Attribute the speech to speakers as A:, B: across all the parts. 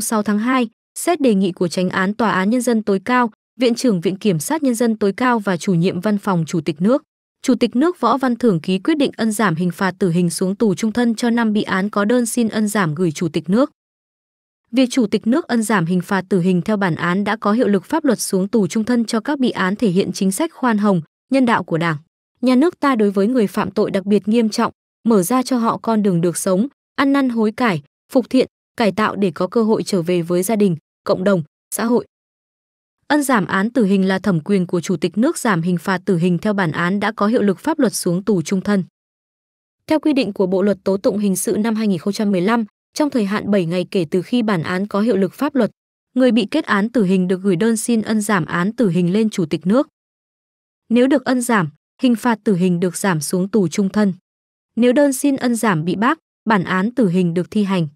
A: 6 tháng 2, xét đề nghị của Tránh án Tòa án Nhân dân tối cao, Viện trưởng Viện Kiểm sát Nhân dân tối cao và chủ nhiệm Văn phòng Chủ tịch nước, Chủ tịch nước Võ Văn Thưởng ký quyết định ân giảm hình phạt tử hình xuống tù trung thân cho 5 bị án có đơn xin ân giảm gửi Chủ tịch nước. Việc Chủ tịch nước ân giảm hình phạt tử hình theo bản án đã có hiệu lực pháp luật xuống tù trung thân cho các bị án thể hiện chính sách khoan hồng, nhân đạo của Đảng. Nhà nước ta đối với người phạm tội đặc biệt nghiêm trọng, mở ra cho họ con đường được sống, ăn năn hối cải, phục thiện, cải tạo để có cơ hội trở về với gia đình, cộng đồng, xã hội. Ân giảm án tử hình là thẩm quyền của chủ tịch nước giảm hình phạt tử hình theo bản án đã có hiệu lực pháp luật xuống tù trung thân. Theo quy định của Bộ luật tố tụng hình sự năm 2015, trong thời hạn 7 ngày kể từ khi bản án có hiệu lực pháp luật, người bị kết án tử hình được gửi đơn xin ân giảm án tử hình lên chủ tịch nước. Nếu được ân giảm, hình phạt tử hình được giảm xuống tù trung thân. Nếu đơn xin ân giảm bị bác, bản án tử hình được thi hành.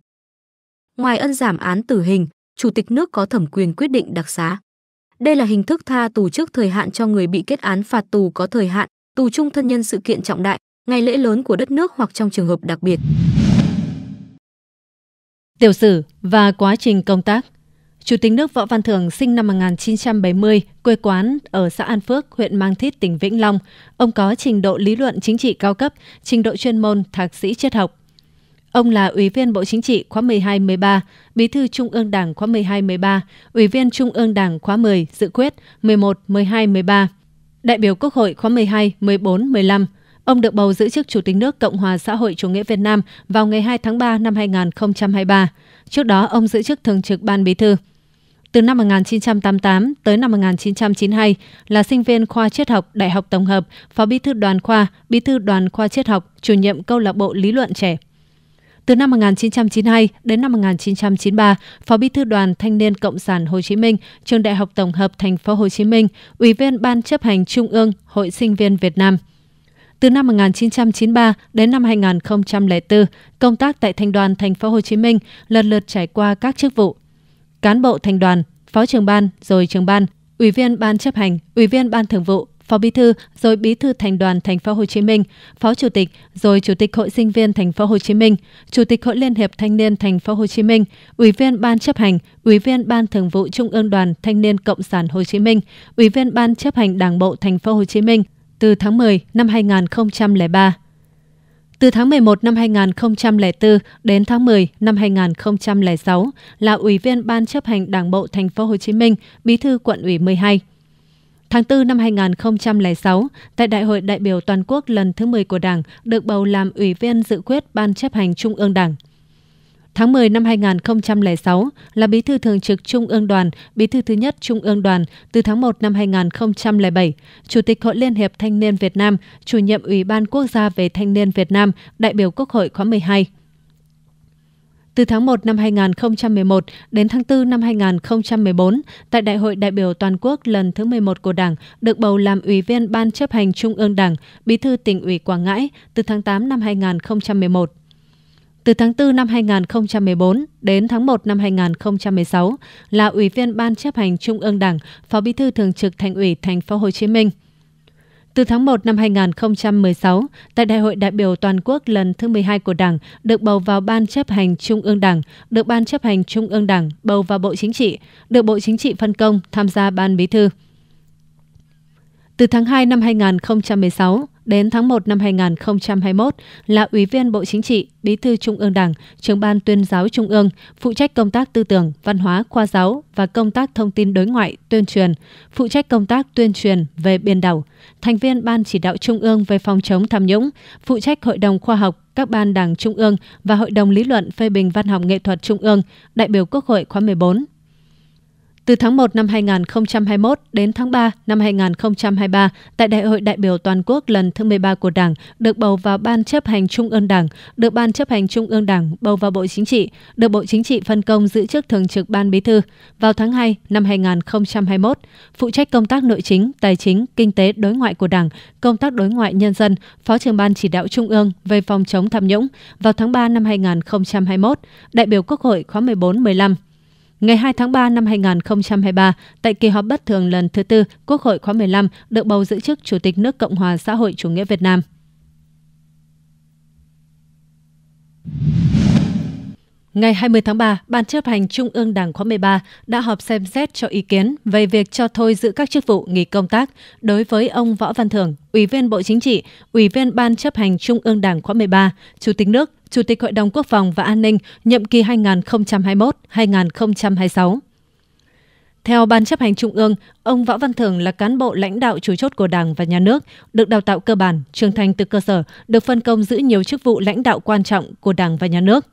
A: Ngoài ân giảm án tử hình, chủ tịch nước có thẩm quyền quyết định đặc xá. Đây là hình thức tha tù trước thời hạn cho người bị kết án phạt tù có thời hạn, tù trung thân nhân sự kiện trọng đại, ngày lễ lớn của đất nước hoặc trong trường hợp đặc biệt. Tiểu sử và quá trình công
B: tác Chủ tịch nước Võ Văn Thưởng sinh năm 1970, quê quán ở xã An Phước, huyện Mang Thít, tỉnh Vĩnh Long. Ông có trình độ lý luận chính trị cao cấp, trình độ chuyên môn thạc sĩ triết học. Ông là Ủy viên Bộ Chính trị khóa 12-13, Bí thư Trung ương Đảng khóa 12-13, Ủy viên Trung ương Đảng khóa 10, dự quyết 11-12-13, đại biểu Quốc hội khóa 12, 14, 15. Ông được bầu giữ chức Chủ tịch nước Cộng hòa xã hội chủ nghĩa Việt Nam vào ngày 2 tháng 3 năm 2023. Trước đó, ông giữ chức Thường trực Ban Bí thư. Từ năm 1988 tới năm 1992 là sinh viên khoa triết học Đại học Tổng hợp, Phó Bí thư đoàn khoa, Bí thư đoàn khoa triết học, chủ nhiệm câu lạc bộ lý luận trẻ. Từ năm 1992 đến năm 1993, Phó Bí thư Đoàn Thanh niên Cộng sản Hồ Chí Minh, Trường Đại học Tổng hợp Thành phố Hồ Chí Minh, Ủy viên Ban chấp hành Trung ương Hội Sinh viên Việt Nam. Từ năm 1993 đến năm 2004, công tác tại Thành đoàn Thành phố Hồ Chí Minh lần lượt trải qua các chức vụ: cán bộ thành đoàn, phó trưởng ban, rồi trưởng ban, ủy viên ban chấp hành, ủy viên ban thường vụ, Phó Bí thư, rồi Bí thư Thành đoàn Thành phố Hồ Chí Minh, Phó Chủ tịch, rồi Chủ tịch Hội Sinh viên Thành phố Hồ Chí Minh, Chủ tịch Hội Liên hiệp Thanh niên Thành phố Hồ Chí Minh, Ủy viên Ban chấp hành, Ủy viên Ban Thường vụ Trung ương Đoàn Thanh niên Cộng sản Hồ Chí Minh, Ủy viên Ban chấp hành Đảng bộ Thành phố Hồ Chí Minh từ tháng 10 năm 2003. Từ tháng 11 năm 2004 đến tháng 10 năm 2006 là Ủy viên Ban chấp hành Đảng bộ Thành phố Hồ Chí Minh, Bí thư quận ủy 12. Tháng 4 năm 2006, tại Đại hội đại biểu toàn quốc lần thứ 10 của Đảng, được bầu làm Ủy viên dự quyết Ban chấp hành Trung ương Đảng. Tháng 10 năm 2006 là Bí thư Thường trực Trung ương Đoàn, Bí thư thứ nhất Trung ương Đoàn từ tháng 1 năm 2007, Chủ tịch Hội Liên hiệp Thanh niên Việt Nam, Chủ nhiệm Ủy ban Quốc gia về Thanh niên Việt Nam, đại biểu Quốc hội khóa 12. Từ tháng 1 năm 2011 đến tháng 4 năm 2014, tại Đại hội đại biểu toàn quốc lần thứ 11 của Đảng, được bầu làm Ủy viên Ban chấp hành Trung ương Đảng, Bí thư tỉnh ủy Quảng Ngãi từ tháng 8 năm 2011. Từ tháng 4 năm 2014 đến tháng 1 năm 2016 là Ủy viên Ban chấp hành Trung ương Đảng, Phó Bí thư Thường trực Thành ủy Thành phố Hồ Chí Minh. Từ tháng 1 năm 2016, tại Đại hội đại biểu toàn quốc lần thứ 12 của Đảng, được bầu vào Ban chấp hành Trung ương Đảng, được Ban chấp hành Trung ương Đảng bầu vào Bộ Chính trị, được Bộ Chính trị phân công tham gia Ban Bí thư. Từ tháng 2 năm 2016 đến tháng 1 năm 2021 là Ủy viên Bộ Chính trị, Bí thư Trung ương Đảng, trưởng ban tuyên giáo Trung ương, phụ trách công tác tư tưởng, văn hóa, khoa giáo và công tác thông tin đối ngoại, tuyên truyền, phụ trách công tác tuyên truyền về biển đảo, thành viên Ban chỉ đạo Trung ương về phòng chống tham nhũng, phụ trách Hội đồng khoa học, các ban đảng Trung ương và Hội đồng lý luận phê bình văn học nghệ thuật Trung ương, đại biểu Quốc hội khóa 14 từ tháng 1 năm 2021 đến tháng 3 năm 2023, tại Đại hội đại biểu toàn quốc lần thứ 13 của Đảng, được bầu vào Ban chấp hành Trung ương Đảng, được Ban chấp hành Trung ương Đảng bầu vào Bộ Chính trị, được Bộ Chính trị phân công giữ chức Thường trực Ban Bí thư. Vào tháng 2 năm 2021, phụ trách công tác nội chính, tài chính, kinh tế đối ngoại của Đảng, công tác đối ngoại nhân dân, Phó trưởng Ban chỉ đạo Trung ương về phòng chống tham nhũng. Vào tháng 3 năm 2021, đại biểu Quốc hội khóa 14-15. Ngày 2 tháng 3 năm 2023, tại kỳ họp bất thường lần thứ tư, Quốc hội khóa 15 được bầu giữ chức Chủ tịch nước Cộng hòa xã hội chủ nghĩa Việt Nam. Ngày 20 tháng 3, Ban chấp hành Trung ương Đảng khóa 13 đã họp xem xét cho ý kiến về việc cho thôi giữ các chức vụ nghỉ công tác đối với ông Võ Văn Thưởng, Ủy viên Bộ Chính trị, Ủy viên Ban chấp hành Trung ương Đảng khóa 13, Chủ tịch nước, Chủ tịch Hội đồng Quốc phòng và An ninh nhiệm kỳ 2021-2026. Theo Ban chấp hành Trung ương, ông Võ Văn Thưởng là cán bộ lãnh đạo chủ chốt của Đảng và Nhà nước, được đào tạo cơ bản, trưởng thành từ cơ sở, được phân công giữ nhiều chức vụ lãnh đạo quan trọng của Đảng và Nhà nước.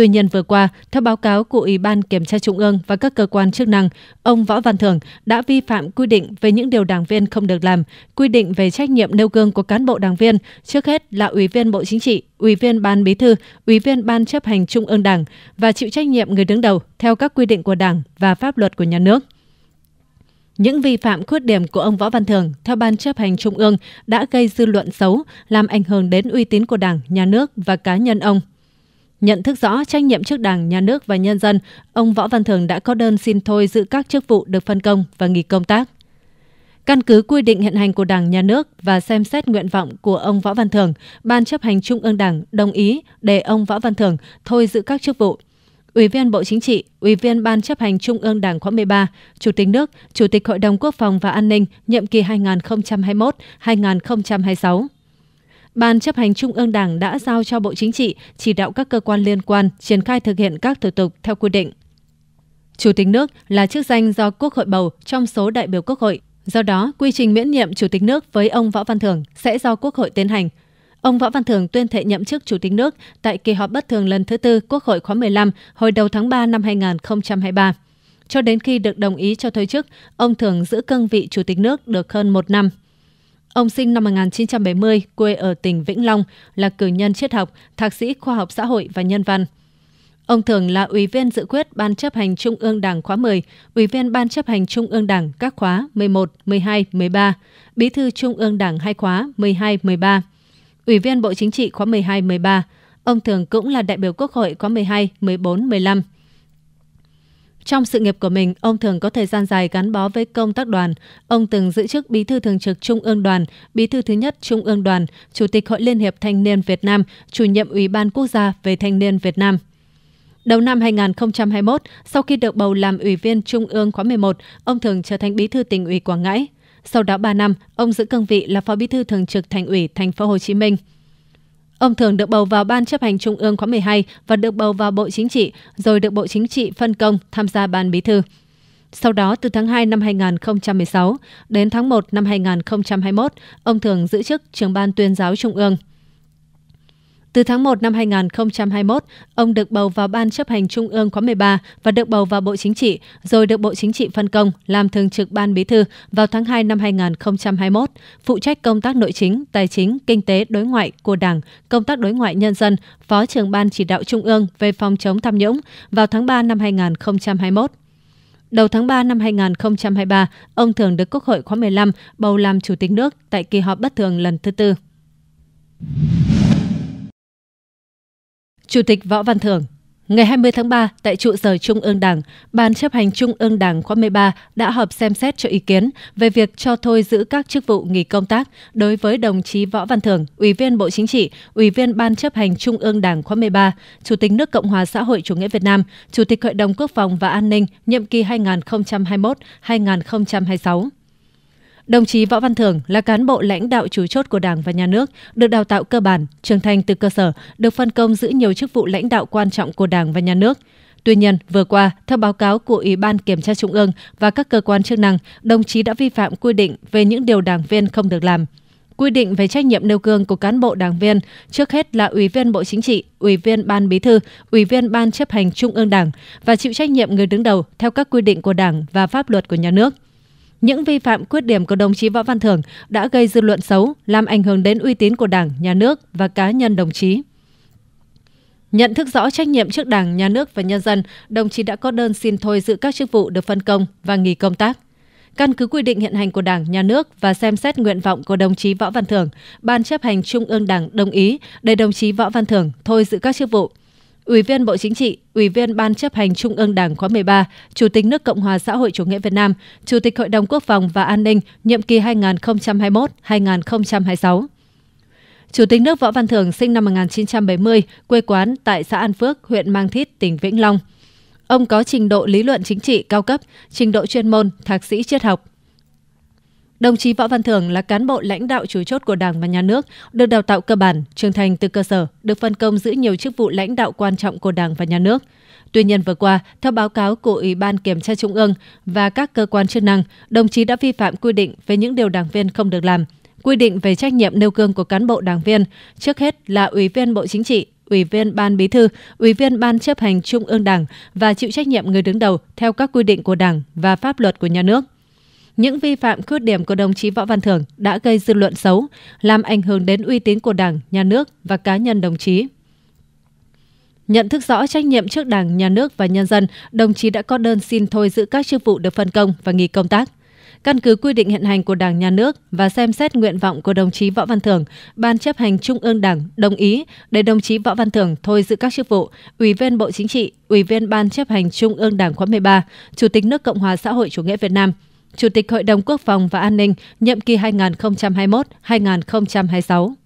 B: Tuy nhiên vừa qua, theo báo cáo của Ủy ban Kiểm tra Trung ương và các cơ quan chức năng, ông Võ Văn Thưởng đã vi phạm quy định về những điều đảng viên không được làm, quy định về trách nhiệm nêu gương của cán bộ đảng viên, trước hết là Ủy viên Bộ Chính trị, Ủy viên Ban Bí thư, Ủy viên Ban chấp hành Trung ương Đảng và chịu trách nhiệm người đứng đầu theo các quy định của Đảng và pháp luật của nhà nước. Những vi phạm khuyết điểm của ông Võ Văn Thường theo Ban chấp hành Trung ương đã gây dư luận xấu, làm ảnh hưởng đến uy tín của Đảng, Nhà nước và cá nhân ông. Nhận thức rõ trách nhiệm trước Đảng, Nhà nước và nhân dân, ông Võ Văn Thường đã có đơn xin thôi giữ các chức vụ được phân công và nghỉ công tác. Căn cứ quy định hiện hành của Đảng, Nhà nước và xem xét nguyện vọng của ông Võ Văn Thường, Ban chấp hành Trung ương Đảng đồng ý để ông Võ Văn Thường thôi giữ các chức vụ. Ủy viên Bộ Chính trị, Ủy viên Ban chấp hành Trung ương Đảng khóa 13, Chủ tịch nước, Chủ tịch Hội đồng Quốc phòng và An ninh nhiệm kỳ 2021-2026. Ban chấp hành Trung ương Đảng đã giao cho Bộ Chính trị chỉ đạo các cơ quan liên quan triển khai thực hiện các thủ tục theo quy định. Chủ tịch nước là chức danh do Quốc hội bầu trong số đại biểu Quốc hội. Do đó, quy trình miễn nhiệm Chủ tịch nước với ông Võ Văn Thưởng sẽ do Quốc hội tiến hành. Ông Võ Văn Thưởng tuyên thệ nhậm chức Chủ tịch nước tại kỳ họp bất thường lần thứ tư Quốc hội khóa 15 hồi đầu tháng 3 năm 2023. Cho đến khi được đồng ý cho thôi chức, ông Thưởng giữ cương vị Chủ tịch nước được hơn một năm. Ông sinh năm 1970, quê ở tỉnh Vĩnh Long, là cử nhân triết học, thạc sĩ khoa học xã hội và nhân văn. Ông thường là Ủy viên dự quyết Ban chấp hành Trung ương Đảng khóa 10, Ủy viên Ban chấp hành Trung ương Đảng các khóa 11, 12, 13, Bí thư Trung ương Đảng hai khóa 12, 13, Ủy viên Bộ Chính trị khóa 12, 13. Ông thường cũng là đại biểu Quốc hội khóa 12, 14, 15. Trong sự nghiệp của mình, ông thường có thời gian dài gắn bó với công tác đoàn. Ông từng giữ chức Bí thư Thường trực Trung ương Đoàn, Bí thư thứ nhất Trung ương Đoàn, Chủ tịch Hội Liên hiệp Thanh niên Việt Nam, Chủ nhiệm Ủy ban Quốc gia về Thanh niên Việt Nam. Đầu năm 2021, sau khi được bầu làm Ủy viên Trung ương khóa 11, ông thường trở thành Bí thư tỉnh ủy Quảng Ngãi. Sau đó 3 năm, ông giữ cương vị là Phó Bí thư Thường trực Thành ủy Thành phố Hồ Chí Minh. Ông Thường được bầu vào Ban chấp hành Trung ương khóa 12 và được bầu vào Bộ Chính trị, rồi được Bộ Chính trị phân công tham gia Ban Bí thư. Sau đó, từ tháng 2 năm 2016 đến tháng 1 năm 2021, ông Thường giữ chức trưởng ban tuyên giáo Trung ương. Từ tháng 1 năm 2021, ông được bầu vào Ban chấp hành Trung ương khóa 13 và được bầu vào Bộ Chính trị, rồi được Bộ Chính trị phân công làm thường trực Ban Bí thư vào tháng 2 năm 2021, phụ trách công tác nội chính, tài chính, kinh tế, đối ngoại của Đảng, công tác đối ngoại nhân dân, Phó trưởng Ban chỉ đạo Trung ương về phòng chống tham nhũng vào tháng 3 năm 2021. Đầu tháng 3 năm 2023, ông Thường được Quốc hội khóa 15 bầu làm Chủ tịch nước tại kỳ họp bất thường lần thứ tư. Chủ tịch Võ Văn Thưởng Ngày 20 tháng 3, tại trụ sở Trung ương Đảng, Ban chấp hành Trung ương Đảng khóa 13 đã họp xem xét cho ý kiến về việc cho thôi giữ các chức vụ nghỉ công tác đối với đồng chí Võ Văn Thưởng, Ủy viên Bộ Chính trị, Ủy viên Ban chấp hành Trung ương Đảng khóa 13, Chủ tịch nước Cộng hòa xã hội chủ nghĩa Việt Nam, Chủ tịch Hội đồng Quốc phòng và An ninh nhiệm kỳ 2021-2026. Đồng chí Võ Văn Thưởng là cán bộ lãnh đạo chủ chốt của Đảng và Nhà nước, được đào tạo cơ bản, trưởng thành từ cơ sở, được phân công giữ nhiều chức vụ lãnh đạo quan trọng của Đảng và Nhà nước. Tuy nhiên, vừa qua, theo báo cáo của Ủy ban Kiểm tra Trung ương và các cơ quan chức năng, đồng chí đã vi phạm quy định về những điều đảng viên không được làm. Quy định về trách nhiệm nêu gương của cán bộ đảng viên, trước hết là Ủy viên Bộ Chính trị, Ủy viên Ban Bí thư, Ủy viên Ban chấp hành Trung ương Đảng và chịu trách nhiệm người đứng đầu theo các quy định của Đảng và pháp luật của nhà nước – những vi phạm khuyết điểm của đồng chí Võ Văn Thưởng đã gây dư luận xấu, làm ảnh hưởng đến uy tín của Đảng, Nhà nước và cá nhân đồng chí. Nhận thức rõ trách nhiệm trước Đảng, Nhà nước và nhân dân, đồng chí đã có đơn xin thôi giữ các chức vụ được phân công và nghỉ công tác. Căn cứ quy định hiện hành của Đảng, Nhà nước và xem xét nguyện vọng của đồng chí Võ Văn Thưởng, Ban chấp hành Trung ương Đảng đồng ý để đồng chí Võ Văn Thưởng thôi giữ các chức vụ. Ủy viên Bộ Chính trị, Ủy viên Ban chấp hành Trung ương Đảng khóa 13, Chủ tịch nước Cộng hòa xã hội chủ nghĩa Việt Nam, Chủ tịch Hội đồng Quốc phòng và An ninh nhiệm kỳ 2021-2026. Chủ tịch nước Võ Văn Thưởng sinh năm 1970, quê quán tại xã An Phước, huyện Mang Thít, tỉnh Vĩnh Long. Ông có trình độ lý luận chính trị cao cấp, trình độ chuyên môn, thạc sĩ triết học, Đồng chí Võ Văn Thưởng là cán bộ lãnh đạo chủ chốt của Đảng và Nhà nước, được đào tạo cơ bản, trưởng thành từ cơ sở, được phân công giữ nhiều chức vụ lãnh đạo quan trọng của Đảng và Nhà nước. Tuy nhiên vừa qua, theo báo cáo của Ủy ban Kiểm tra Trung ương và các cơ quan chức năng, đồng chí đã vi phạm quy định về những điều đảng viên không được làm, quy định về trách nhiệm nêu gương của cán bộ đảng viên, trước hết là Ủy viên Bộ Chính trị, Ủy viên Ban Bí thư, Ủy viên Ban chấp hành Trung ương Đảng và chịu trách nhiệm người đứng đầu theo các quy định của Đảng và pháp luật của nhà nước những vi phạm khuyết điểm của đồng chí Võ Văn Thưởng đã gây dư luận xấu, làm ảnh hưởng đến uy tín của Đảng, Nhà nước và cá nhân đồng chí. Nhận thức rõ trách nhiệm trước Đảng, Nhà nước và nhân dân, đồng chí đã có đơn xin thôi giữ các chức vụ được phân công và nghỉ công tác. Căn cứ quy định hiện hành của Đảng Nhà nước và xem xét nguyện vọng của đồng chí Võ Văn Thưởng, Ban chấp hành Trung ương Đảng đồng ý để đồng chí Võ Văn Thưởng thôi giữ các chức vụ Ủy viên Bộ Chính trị, Ủy viên Ban chấp hành Trung ương Đảng khóa 13, Chủ tịch nước Cộng hòa xã hội chủ nghĩa Việt Nam Chủ tịch Hội đồng Quốc phòng và An ninh nhiệm kỳ 2021-2026.